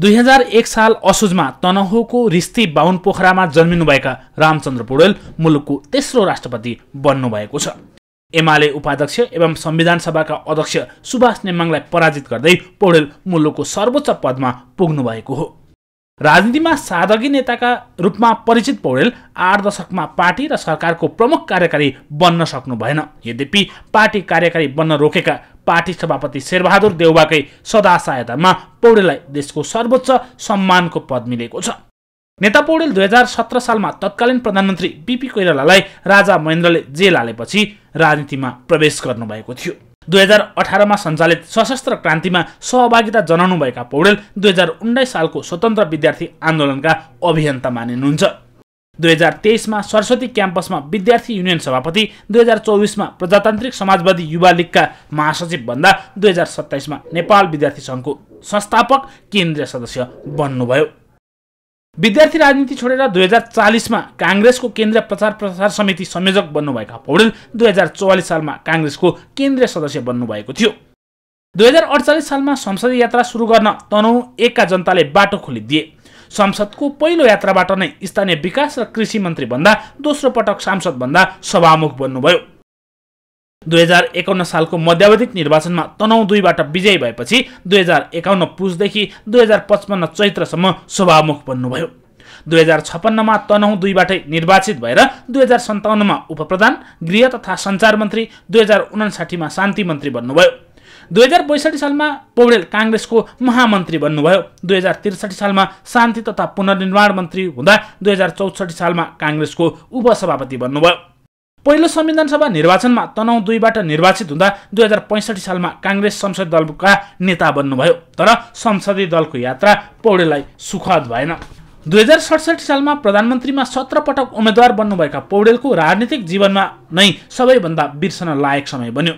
दुई हजार एक साल असोजमा तनहुको रिस्ती बाहुन पोखरामा जन्मिनुभएका रामचन्द्र पौडेल मुलुकको तेस्रो राष्ट्रपति बन्नुभएको छ एमाले उपाध्यक्ष एवं संविधान सभाका अध्यक्ष सुभाष नेमाङलाई पराजित गर्दै पौडेल मुलुकको सर्वोच्च पदमा पुग्नु भएको हो राजनीतिमा साधकी नेताका रूपमा परिचित पौडेल आठ दशकमा पार्टी र सरकारको प्रमुख कार्यकारी बन्न सक्नु भएन यद्यपि पार्टी कार्यकारी बन्न रोकेका पार्टी सभापति शेरबहादुर देउबाकै सदा सहायतामा पौडेललाई देशको सर्वोच्च सम्मानको पद मिलेको छ नेता पौडेल दुई हजार सत्र सालमा तत्कालीन प्रधानमन्त्री बिपी कोइरालालाई राजा महेन्द्रले जेल हालेपछि राजनीतिमा प्रवेश गर्नुभएको थियो दुई हजार अठारमा सञ्चालित सशस्त्र क्रान्तिमा सहभागिता जनाउनुभएका पौडेल दुई हजार उन्नाइस सालको स्वतन्त्र विद्यार्थी आन्दोलनका अभियन्ता मानिनुहुन्छ दुई हजार तेइसमा सरस्वती क्याम्पसमा विद्यार्थी युनियन सभापति दुई हजार चौबिसमा प्रजातान्त्रिक समाजवादी युवा लिगका महासचिव भन्दा दुई हजार सत्ताइसमा नेपाल विद्यार्थी सङ्घको संस्थापक केन्द्रीय सदस्य बन्नुभयो विद्यार्थी राजनीति छोडेर दुई हजार चालिसमा काङ्ग्रेसको केन्द्रीय प्रचार प्रसार समिति संयोजक बन्नुभएका पौडेल दुई हजार चौवालिस सालमा काङ्ग्रेसको केन्द्रीय सदस्य बन्नुभएको थियो दुई हजार अडचालिस सालमा संसदीय यात्रा सुरु गर्न तनहुँ एकका जनताले बाटो खोलिदिए संसदको पहिलो यात्राबाट नै स्थानीय विकास र कृषि मन्त्री भन्दा दोस्रो पटक सांसद भन्दा सभामुख बन्नुभयो दुई हजार एकाउन्न सालको मध्यावधिक निर्वाचनमा तनौ दुईबाट विजयी भएपछि दुई हजार एकाउन्न पुसदेखि दुई हजार पचपन्न चैत्रसम्म सभामुख बन्नुभयो दुई हजार छप्पन्नमा तनहुँ दुईबाटै निर्वाचित भएर दुई हजार सन्ताउन्नमा उपप्रधान गृह तथा सञ्चार मन्त्री दुई हजार उनासाठीमा शान्ति मन्त्री बन्नुभयो दुई हजार बैसठी सालमा पौडेल काङ्ग्रेसको महामन्त्री बन्नुभयो दुई हजार त्रिसठी सालमा शान्ति तथा पुनर्निर्माण मन्त्री हुँदा दुई हजार चौसठी सालमा काङ्ग्रेसको उपसभापति बन्नुभयो पहिलो संविधान सभा निर्वाचनमा तनहु दुईबाट निर्वाचित हुँदा दुई हजार पैँसठी सालमा काङ्ग्रेस संसदीय दलका नेता बन्नुभयो तर संसदीय दलको यात्रा पौडेललाई सुखद भएन दुई हजार सडसठी सालमा प्रधानमन्त्रीमा सत्र पटक उम्मेद्वार बन्नुभएका पौडेलको राजनीतिक जीवनमा नै सबैभन्दा बिर्सन लायक समय बन्यो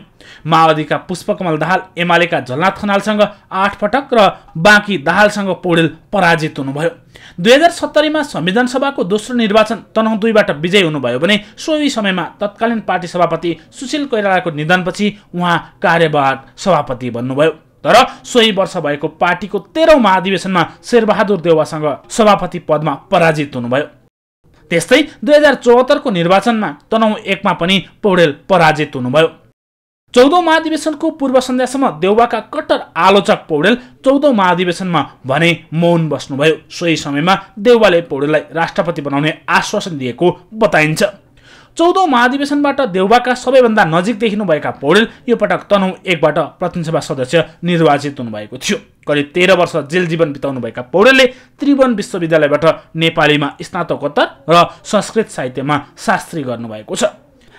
माओवादीका पुष्पकमल दाहाल एमालेका झलनाथ खनालसँग आठ पटक र बाँकी दाहालसँग पौडेल पराजित हुनुभयो दुई हजार सत्तरीमा संविधान सभाको दोस्रो निर्वाचन तनहुँ दुईबाट विजयी हुनुभयो भने सोही समयमा तत्कालीन पार्टी सभापति सुशील कोइरालाको निधनपछि उहाँ कार्यवाहक सभापति बन्नुभयो तर सोही वर्ष भएको पार्टीको तेह्रौँ महाधिवेशनमा शेरबहादुर देवासँग सभापति पदमा पराजित हुनुभयो त्यस्तै दुई हजार चौहत्तरको निर्वाचनमा तनहुँ एकमा पनि पौडेल पराजित हुनुभयो चौधौँ महाधिवेशनको पूर्व सन्ध्यासम्म देउवाका कट्टर आलोचक पौडेल चौधौँ महाधिवेशनमा भने मौन बस्नुभयो सोही समयमा देउवाले पौडेललाई राष्ट्रपति बनाउने आश्वासन दिएको बताइन्छ चौधौँ महाधिवेशनबाट देउबाका सबैभन्दा नजिक देखिनुभएका पौडेल यो पटक तनहुँ एकबाट प्रतिनिधिसभा सदस्य निर्वाचित हुनुभएको थियो करिब तेह्र वर्ष जेल जीवन बिताउनुभएका पौडेलले त्रिभुवन विश्वविद्यालयबाट नेपालीमा स्नातकोत्तर र संस्कृत साहित्यमा शास्त्री गर्नुभएको छ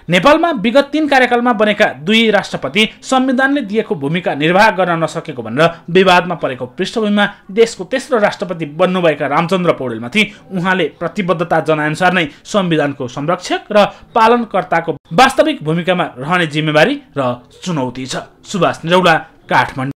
नेपालमा विगत तीन कार्यकालमा बनेका दुई राष्ट्रपति संविधानले दिएको भूमिका निर्वाह गर्न नसकेको भनेर विवादमा परेको पृष्ठभूमिमा देशको तेस्रो राष्ट्रपति बन्नुभएका रामचन्द्र पौडेलमाथि उहाँले प्रतिबद्धता जनाएअनुसार नै संविधानको संरक्षक र पालनकर्ताको वास्तविक भूमिकामा रहने जिम्मेवारी र चुनौती छ सुभाष निरौला काठमाडौँ